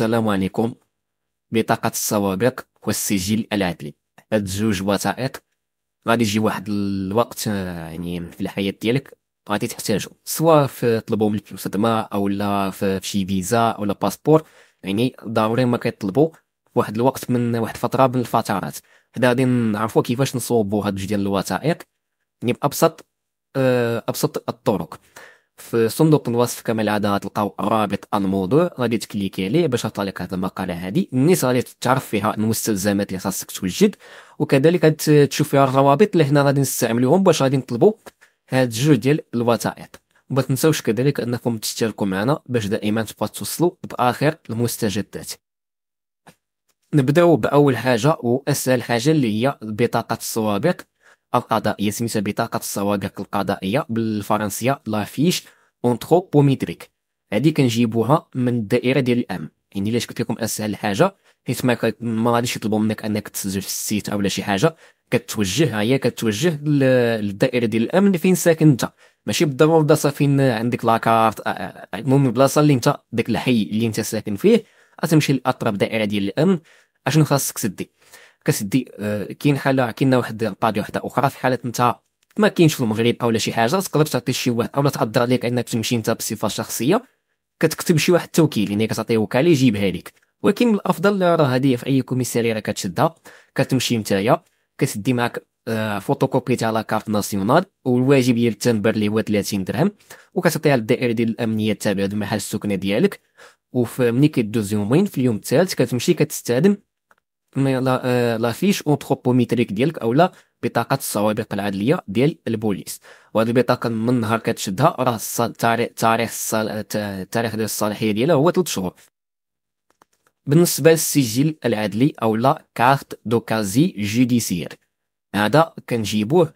السلام عليكم بطاقة السوابق والسجل العدلي هاد جوج وثائق غادي يجي واحد الوقت آه، يعني في الحياة ديالك غادي تحتاجو سواء في طلبو منك خدمة او لا في شي فيزا او لا باسبور يعني ضروري ما كيطلبو واحد الوقت من واحد الفترة من الفترات حنا غادي نعرفو كيفاش نصوبو هاد جوج ديال الوثائق يعني بأبسط آه، أبسط الطرق في صندوق الوصف كما العاده غتلقاو رابط الموضوع غادي تكليكي عليه باش تطلع لك هذه المقاله هذه النيس غادي تعرف فيها المستلزمات اللي خاصك توجد وكذلك تشوف فيها الروابط اللي حنا غادي نستعملوهم باش غادي نطلبوا هاد جوج ديال الوثائق وما تنساوش كذلك انكم تشتركوا معنا باش دائما تبقى توصلوا باخر المستجدات نبداو باول حاجه واسهل حاجه اللي هي بطاقه السوابق القضائية سميتها بطاقة السوابق القضائية بالفرنسية لافيش اونتروبوميتريك هذه كنجيبوها من الدائرة ديال الأمن يعني علاش قلت لكم اسهل حاجه حيت ما ما غاديش يطلبوا منك انك تسجل في السيت لا شي حاجه كتوجه هي كتوجه للدائره ديال الامن فين ساكن انت ماشي بالضروره بلاصه فين عندك لاكارت المهم البلاصه اللي انت داك الحي اللي انت ساكن فيه غتمشي لاطرب دائره ديال الامن اشنو خاصك تدي كتدي آه، كاين حاله كاين واحد القضيه واحده اخرى في حاله انت ما كاينش في المغرب او شي حاجه تقدر تعطي شي واحد او تعذر عليك انك تمشي انت بصفه شخصيه كتكتب شي واحد التوكيل يعني كتعطيه وكاله يجيبها لك ولكن الافضل راه هذه في اي كوميساريه راه كتشدها كتمشي نتايا كتدي معاك فوتوكوبي آه، تاع لا كارت ناسيونال والواجب ديال التنبر اللي هو 30 درهم وكتعطيها للدائره ديال الامنيه التابعه للمحل السكنه ديالك ملي كيدوز يومين في اليوم الثالث كتمشي كتستعلم آه، لا فيش اونتروبوميتريك ديالك اولا بطاقه السوابق العدليه ديال البوليس وهذه البطاقه من نهار كتشدها راه التاريخ تاريخ ديال الصلاحيه ديالها هو 3 شهور بالنسبه للسجل العدلي اولا كارت دوكازي جوديسير هذا كنجيبوه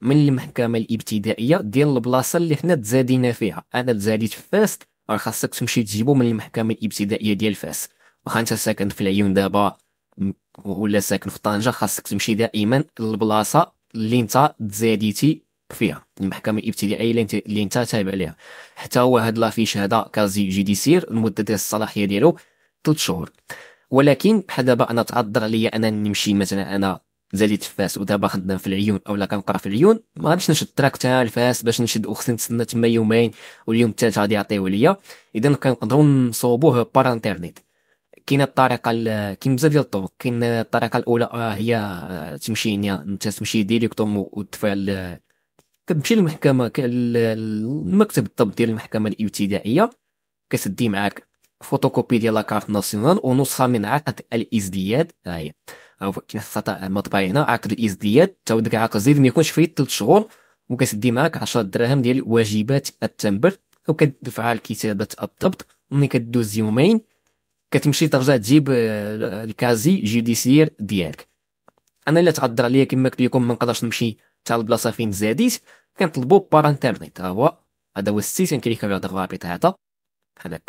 من المحكمه الابتدائيه ديال البلاصه اللي حنا تزادينا فيها انا تزاديت في فاس راه خاصك تمشي تجيبو من المحكمه الابتدائيه ديال فاس وخا انت ساكن في العيون دابا ولا ساكن في طنجه خاصك تمشي دائما للبلاصه اللي انت تزاديتي فيها المحكمه الابتدائيه اللي انت تابع لها حتى هو هاد لافيش هذا كازي جيديسير المده ديال الصلاحيه ديالو 3 شهور ولكن بحال دابا انا تعذر عليا انا نمشي مثلا انا زاديت في فاس ودابا خدام في العيون اولا كنقرا في العيون ما غاديش نشد تراك تاع الفاس باش نشد وخصني نتسنى تما يومين واليوم الثالث غادي يعطيوه ليا اذا كنقدروا نصوبوه بار انترنيت كاين الطريقه كاين بزاف ديال الطرق كاين الطريقه الاولى آه، هي آه، تمشي انت تمشي ديريكتوم وتدفع كتمشي للمحكمه المكتب الطب ديال المحكمه الابتدائيه كتدي معاك فوتوكوبي ديال لاكارت ناسيونال ونسخه من عقد الازدياد ها هي كاين خطا آه، مطبعي هنا عقد الازدياد تا داك العقد الزيد ما يكونش فيه ثلاث شهور وكتدي معاك 10 دراهم ديال واجبات التنبر وكتدفعها لكتابه الضبط ملي كدوز يومين كتمشي ترجع تجيب آه، الكازي جيديسيير ديالك انا الا تعذر عليا كما قلت لكم ما نقدرش نمشي حتى البلاصه فين زاديت كنطلبو بار انترنيت ها هو هذا هو السيت كنكليك على هذا الرابط هذا بحال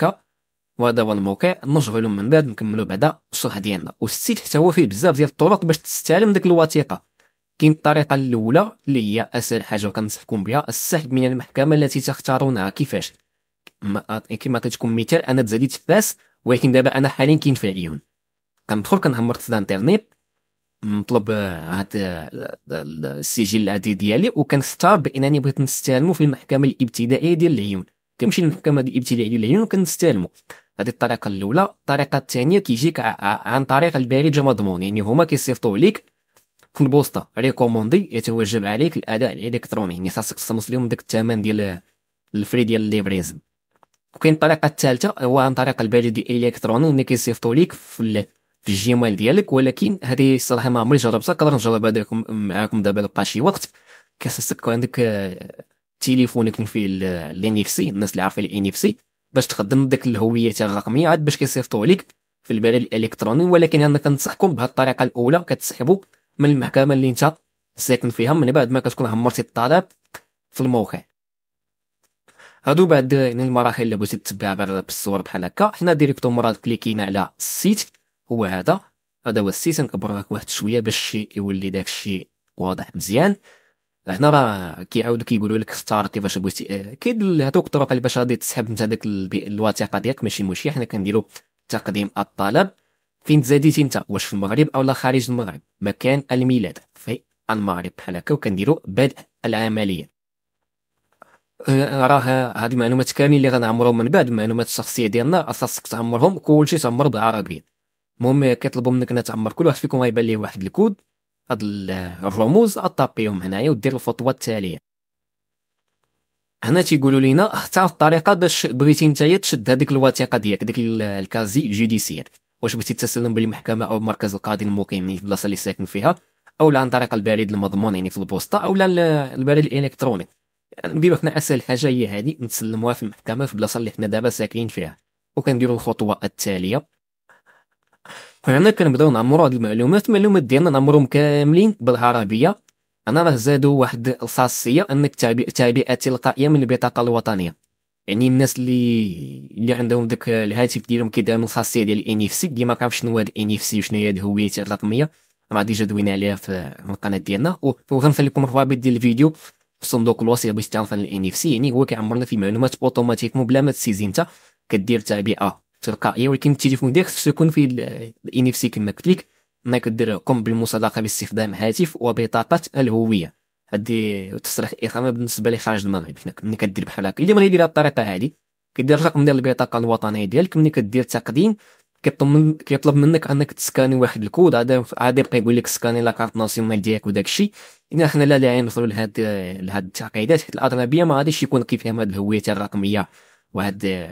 وهذا هو الموقع نشغلو من بعد نكملو بعدا الشرح ديالنا والسيت حتى هو فيه بزاف ديال الطرق باش تستعلم ديك الوثيقه كاين الطريقه الاولى اللي هي اسهل حاجه كنصحكم بها السحب من المحكمه التي تختارونها كيفاش كما عطيتكم مثال انا تزاديت فاس ولكن دابا انا حاليا كاين في العيون كندخل كنهمر في الانترنيت نطلب آه، هاد آه، السجل العادي ديالي وكنختار بانني بغيت نستلمو في المحكمه الابتدائيه ديال العيون كنمشي للمحكمه الابتدائيه ديال العيون وكنستلمو هذه الطريقه الاولى الطريقه الثانيه كيجيك عن طريق البريد مضمون يعني هما كيصيفطوه ليك في البوسطه ريكوموندي يتوجب عليك الاداء الالكتروني يعني خاصك تصمص لهم داك الثمن ديال الفري ديال ليبريزم وكاين الطريقه الثالثه هو عن طريق البريد الالكتروني اللي كيصيفطوا ليك في في الجيميل ديالك ولكن هذه الصراحه ما عمري جربتها نقدر نجربها لكم معاكم دابا لقى شي وقت كخصك عندك التليفون آه، يكون فيه الان اف سي الناس اللي عارفين الان اف سي باش تخدم ديك الهويه الرقميه عاد باش كيصيفطوا لك في البريد الالكتروني ولكن انا كنصحكم بهذه الطريقه الاولى كتسحبوا من المحكمه اللي انت ساكن فيها من بعد ما كتكون عمرتي الطلب في الموقع هادو بعد يعني المراحل اللي بغيتي تتبعها غير بالصور بحال هكا حنا ديريكتو مرة كليكينا على السيت هو هذا هذا هو السيت نكبرك واحد شويه باش الشيء يولي داك الشيء واضح مزيان هنا راه كيعاودوا كيقولوا لك اختار كيفاش بغيتي آه، كاين هذوك الطرق اللي باش غادي تسحب انت داك الوثيقه ديالك ماشي مشكل حنا كنديرو تقديم الطلب فين تزاديتي انت واش في المغرب او لا خارج المغرب مكان الميلاد في المغرب بحال هكا وكنديرو بدء العمليه راه هاد المعلومات كاملين اللي غنعمرهم من بعد المعلومات الشخصيه ديالنا خاصك تعمرهم كلشي تعمر بالعربيه المهم كيطلبوا منك انك تعمر كل واحد فيكم غيبان ليه واحد الكود هاد الرموز اطابيهم هنايا ودير الخطوه التاليه هنا تيقولوا لينا اختار الطريقه باش بغيتي نتايا تشد هذيك الوثيقه ديالك داك الكازي جوديسيير واش بغيتي تسلم بالمحكمه او مركز القاضي المقيم يعني في البلاصه اللي ساكن فيها او عن طريق البريد المضمون يعني في البوسطه او البريد الالكتروني نديرو حنا اسهل حاجه هي هذه نسلموها في المحكمه في البلاصه اللي حنا دابا ساكنين فيها وكنديرو الخطوه التاليه هنا كنبداو نعمرو هاد المعلومات المعلومات ديالنا نعمرهم كاملين بالعربيه انا راه زادو واحد الخاصيه انك تعبئه تلقائيه من البطاقه الوطنيه يعني الناس اللي اللي عندهم داك الهاتف ديالهم من الخاصيه ديال الان اف سي ديما كنعرف شنو هو الان اف سي وشنو هي الهويه الرقميه راه ديجا دوينا عليها في القناه ديالنا وغنخلي لكم الرابط ديال الفيديو في صندوق الوصيه باش تعرف على الان اف سي يعني هو كيعمرنا في معلومات مو بلا ما تسيزي انت كدير تعبئه تلقائيه ولكن التليفون ديالك خصو يكون في الان اف سي كما قلت لك ما كدير قم بالمصادقه باستخدام هاتف وبطاقه الهويه هادي تصريح الاقامه بالنسبه لي خارج المغرب هنا ملي كدير بحال هكا الا بغيتي دير الطريقه هادي كدير الرقم ديال البطاقه الوطنيه ديالك ملي كدير تقديم كيطلب من كيطلب منك انك تسكاني واحد الكود عاد عاد يبقى يقول لك سكاني لا كارت ناسيونال ديالك وداك الشيء يعني حنا لا لاعين يعني نوصلوا لهاد لهاد التعقيدات حيت الاغلبيه ما غاديش يكون كيفهم هاد الهويات الرقميه وهاد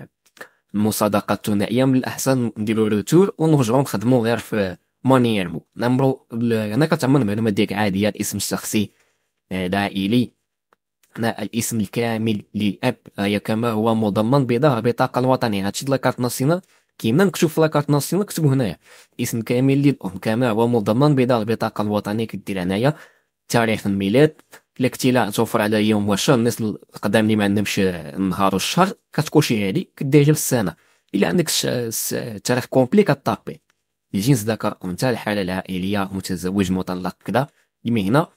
المصادقه الثنائيه من الاحسن نديرو روتور ونرجعو نخدمو غير في مانيرمو نمرو انا كتعمر المعلومات ديالك عاديه الاسم الشخصي آه، العائلي هنا الاسم الكامل للاب هي آه، كما هو مضمن بظهر بطاقة الوطنيه هادشي ديال كارت ناسيونال كيما نكتب في لاكارت ناسيونال كتبو هنايا اسم كامل هو ومضمن بدار البطاقه الوطنيه كدير هنايا تاريخ الميلاد الاقتلاع توفر على يوم وشهر الناس القدام اللي ما عندهمش النهار والشهر كتكوشي هادي كدير جال السنه الا عندك التاريخ كومبلي كطابي الجنس ذكر انت الحاله العائليه متزوج مطلق كذا المهنه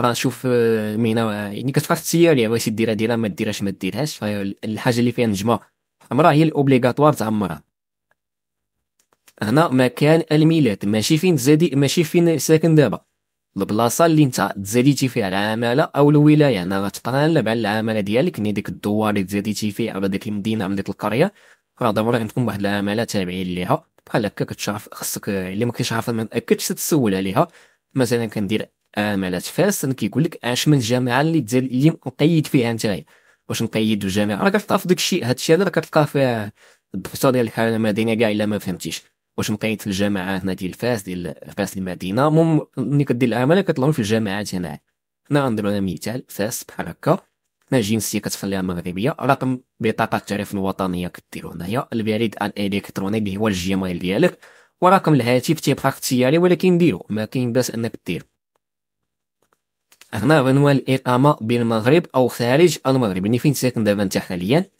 راه نشوف آه، مهنه يعني كتبقى اختياريه واش ديرها ديرها ما ديرهاش ما ديرهاش الحاجه اللي فيها نجمه عمرها هي الاوبليغاتوار تاع عمرها هنا مكان الميلاد ماشي فين تزادي ماشي فين ساكن دابا البلاصه اللي انت تزاديتي فيها العماله او الولايه هنا غتقلب على العماله ديالك يعني ديك الدوار اللي تزاديتي فيه على ديك المدينه على ديك القريه راه ضروري عندكم واحد العماله تابعين ليها بحال هكا كتشرف خصك اللي ما كنتش عارف ما تاكدش تسول عليها مثلا كندير عماله فاس كيقول لك اش من جامعه اللي تزاد اللي مقيد فيها انت واش نقيد الجامعه راه كتعرف في داك الشيء هذا الشيء هذا كتلقى فيه الدكتور ديال الحاله المدنيه كاع الا ما فهمتيش واش مقيد في الجامعه هنا ديال فاس ديال فاس المدينه المهم ملي كدير العمل كتلون في الجامعات هنا هنا غنديروا انا مثال فاس بحال هكا هنا جنسيه كتخليها مغربيه رقم بطاقه التعريف الوطنيه كديرو هنايا البريد الالكتروني اللي هو الجيميل ديالك ورقم الهاتف تيبقى اختياري ولكن ديرو ما كاين باس انك دير هنا عنوان الاقامه بالمغرب او خارج المغرب يعني فين ساكن دابا انت حاليا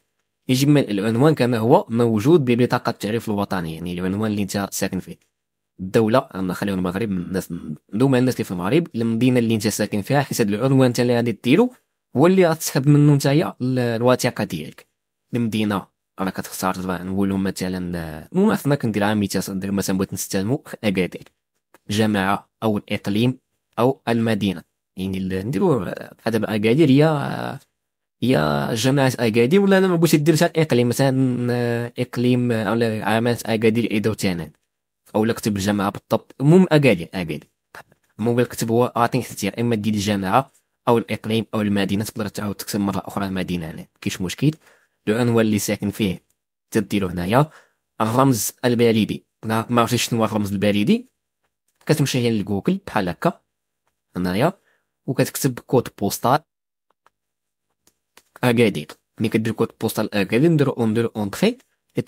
يجب العنوان كما هو موجود ببطاقة التعريف الوطني يعني العنوان اللي انت ساكن فيه الدولة نخليو المغرب الناس دوما الناس اللي في المغرب المدينة اللي انت ساكن فيها حيت هذا العنوان انت اللي غادي ديرو هو اللي غتسحب منه نتايا الوثيقة ديالك المدينة راه كتختار نقولوا مثلا مثلا كندير عام مثلا بغيت نستلمو اكادير جماعة او الاقليم او المدينة يعني نديرو دابا اكادير هي هي جامعه اكادير ولا انا ما بغيتش دير حتى الاقليم مثلا آه، اقليم آه، ولا عامات اكادير ايدو تانان او لا كتب الجامعه بالضبط المهم اكادير اكادير المهم كتب هو اعطيني اختيار اما دير الجامعه او الاقليم او المدينه تقدر تعاود تكتب مره اخرى المدينه هنا كاينش مشكل العنوان اللي ساكن فيه تديرو هنايا الرمز البريدي انا ما عرفتش شنو هو الرمز البريدي كتمشي هنا لجوجل بحال هكا هنايا وكتكتب كود بوستال اكادير ملي كدير كود بوستال اكادير نديرو نديرو اونتري حيت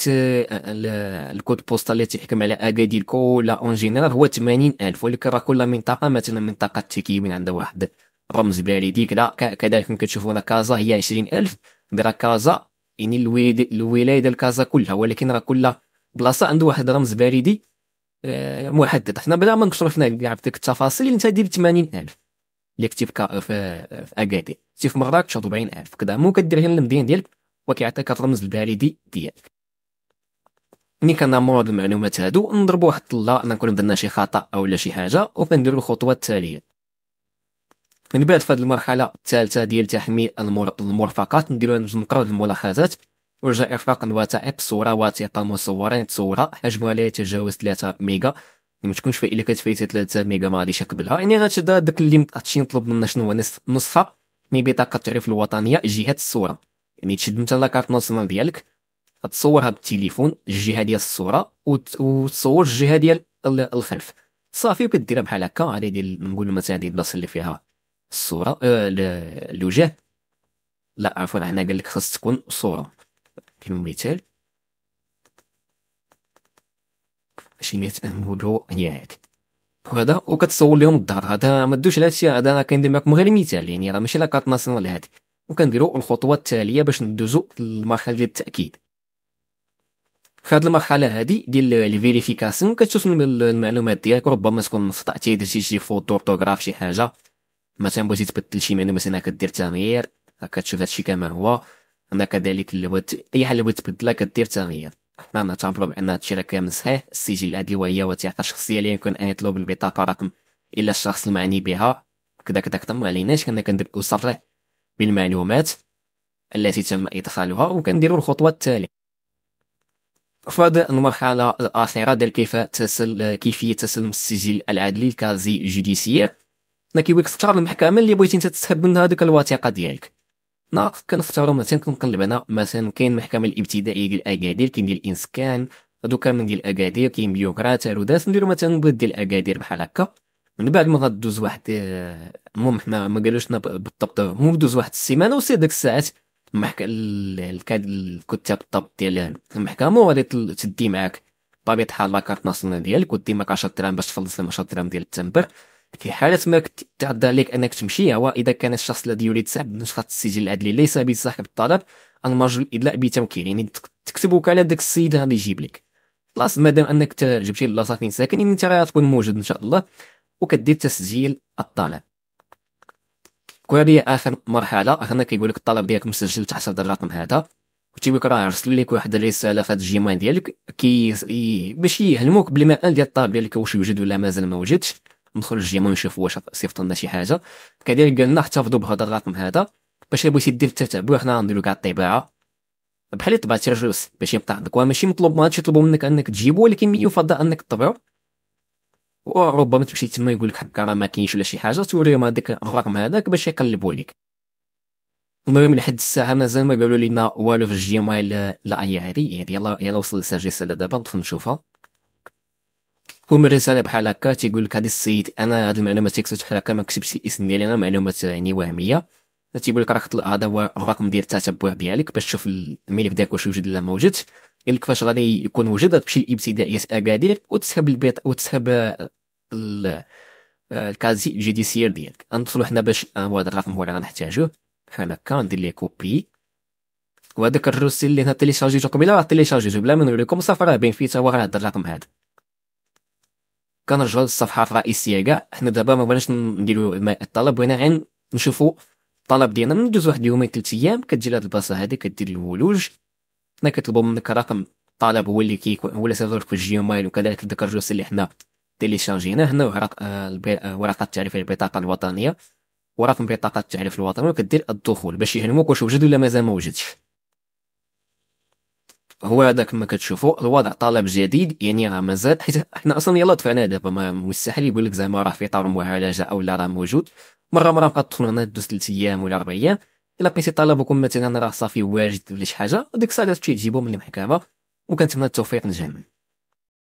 الكود بوستال اللي تيحكم على اكادير كولا اون جينيرال هو 80000 ولكن راه كل منطقه مثلا منطقه تيكيمين عندها واحد رمز بلدي كذا كذلك كتشوفوا هنا كازا هي 20000 درا كازا يعني الولايه ديال كازا كلها ولكن راه كل بلاصه عنده واحد رمز بريدي محدد حنا بلا ما كاع في ديك التفاصيل انت دير 80000 اللي كنتي في في اكادير سي في مراكش 40000 كذا مو غير المدينه ديالك وكيعطيك الرمز البريدي ديالك ملي هاد المعلومات هادو نضربو واحد انا نكون درنا شي خطا اولا شي حاجه وكنديرو الخطوه التاليه من بعد فهاد المرحله الثالثه ديال تحميل المر... المرفقات نديرو نقراو الملاحظات ورجاء ارفاق الوثائق صوره وثيقه مصوره صوره حجمها لا يتجاوز 3 ميجا ما تكونش فايت الا كتفايت 3 ميجا ما غاديش يقبلها آه، يعني غتشد داك اللي هادشي نطلب منه شنو هو نصفها من بطاقه التعريف الوطنيه جهه الصوره يعني تشد لا لاكارت ناسيونال ديالك تصورها بالتليفون الجهه ديال الصوره وتصور الجهه ديال الخلف صافي وكديرها بحال هكا غادي ديال نقول مثلا هذه البلاصه اللي فيها الصوره أه الوجه لا عفوا هنا قال لك خاص تكون صوره كيما مثال شي 100 ياك وهذا وكتصور لهم الدار هذا ما دوش على هادشي هذا انا كندير معكم غير مثال يعني راه ماشي لا كارت ناسيونال هادي وكنديروا الخطوه التاليه باش ندوزو للمرحله ديال التاكيد في هاد المرحله هادي ديال الفيريفيكاسيون كتشوف المعلومات ديالك ربما تكون خطاتي درتي شي فوتو اورتوغراف شي حاجه مثلا بغيتي تبدل شي معلومة مثلا كدير تغيير كتشوف هادشي كما هو انا كذلك اي حاجه بغيت تبدلها كدير تغيير ما نعتبروا بان هادشي راه كيمسحيه السجل وهي وثيقه شخصيه اللي يمكن ان يطلب البطاقه رقم الا الشخص المعني بها كذا كذا كذا ما عليناش كنا كنديروا صرح بالمعلومات التي تم ادخالها وكنديروا الخطوه التاليه فهاد المرحله الاخيره ديال كيف تسل كيفيه تسلم السجل العدلي الكازي جوديسيير ما كيبغيك تختار المحكمه اللي بغيتي انت تسحب منها هذيك الوثيقه ديالك انا كنختارو مثلا كنقلب انا مثلا كاين المحكمه الابتدائيه ديال اكادير كاين ديال الانسكان هادو من ديال اكادير كاين بيوكرا تارودات نديرو مثلا بلاد ديال اكادير بحال هكا من بعد ما غدوز واحد آه، المهم حنا ما قالوش لنا بالضبط المهم دوز واحد السيمانه وسي ديك الساعات المحك الكاد الكتاب الضبط ديال المحكمه وغادي تدي معاك بطبيعه الحال لاكارت ناسيونال ديالك ودي معاك 10 درهم باش تخلص لهم 10 درهم ديال التمبر في حالة ما كنت تعدى عليك أنك تمشي هو إذا كان الشخص الذي يريد سحب نسخة السجل العدلي ليس بصاحب الطلب المرجو الإدلاء بتمكين يعني تكتب وكالة داك السيد غادي يجيب لك خلاص مادام أنك جبتي فين ساكن يعني أنت راه تكون موجود إن شاء الله وكدير تسجيل الطلب كوري آخر مرحلة هنا كيقول لك الطلب ديالك مسجل تحت هذا الرقم هذا وتيقول لك راه عرسل لك واحد الرساله في هذا الجيميل ديالك كي باش يهلموك بالمآل ديال الطلب ديالك واش يوجد ولا مازال ما وجدش ندخل الجيم نشوف واش صيفط لنا شي حاجه كذلك قال لنا احتفظوا بهذا الرقم هذا باش اللي بغيتي دير التتبع حنا غنديرو كاع الطباعه بحال اللي طبعت باش يبقى عندك ماشي مطلوب ما غاديش يطلبوا منك انك تجيبو ولكن يفضل انك تطبعو وربما تمشي تما يقول لك حكا راه ما كاينش ولا شي حاجه توريهم هذاك الرقم هذاك باش يقلبوا لك المهم لحد الساعه مازال ما قالوا لنا والو في الجيمايل لا اي عادي يعني يلا يلا وصل الساجيس دابا ندخل نشوفها رساله بحال هكا تيقول لك هذا السيد انا هذه المعلومات اللي كتبت بحال هكا ما كتبش الاسم ديالي انا معلومات يعني وهميه تيقول لك راه خط هذا هو الرقم ديال التتبع ديالك باش تشوف الملف داك واش وجد ولا ما وجدش قال لك فاش غادي يكون وجد تمشي لابتدائيه اكادير وتسحب البيت وتسحب آه، الكازي الجيديسيير ديالك غندخلو حنا باش آه، هو هذا الرقم هو اللي غنحتاجوه بحال هكا ندير ليه كوبي وهذاك الروسي اللي هنا تيليشارجيتو قبيله راه تيليشارجيتو بلا ما نوريكم صافي راه بين فيتا هو غنهضر الرقم هذا كنرجعوا للصفحه الرئيسيه كاع حنا دابا ما بغيناش نديروا الطلب بغينا غير نشوفوا الطلب ديالنا ندوز واحد يومين ثلاث ايام كتجي لهاد البلاصه هادي كدير الولوج حنا كنطلبوا منك رقم الطلب هو اللي كي هو اللي سيرفر في الجيميل وكذلك ذاك الجوس اللي حنا تيليشارجيناه هنا ورق ورقه آه، التعريف آه، البطاقه الوطنيه ورقم بطاقه التعريف الوطني وكدير الدخول باش يهنموك واش وجد ولا مازال ما وجدش هو هذا كما كتشوفوا الوضع طلب جديد يعني راه مازال حيت حنا اصلا يلا دفعنا دابا ما مستحيل يقول لك زعما راه في طور معالجه او لا راه موجود مره مره بقات الطفل هنا دوز ثلاث ايام ولا اربع ايام الا بقيتي طلبكم مثلا راه صافي واجد ولا شي حاجه ديك الساعه تمشي تجيبو من المحكمه وكنتمنى التوفيق للجميع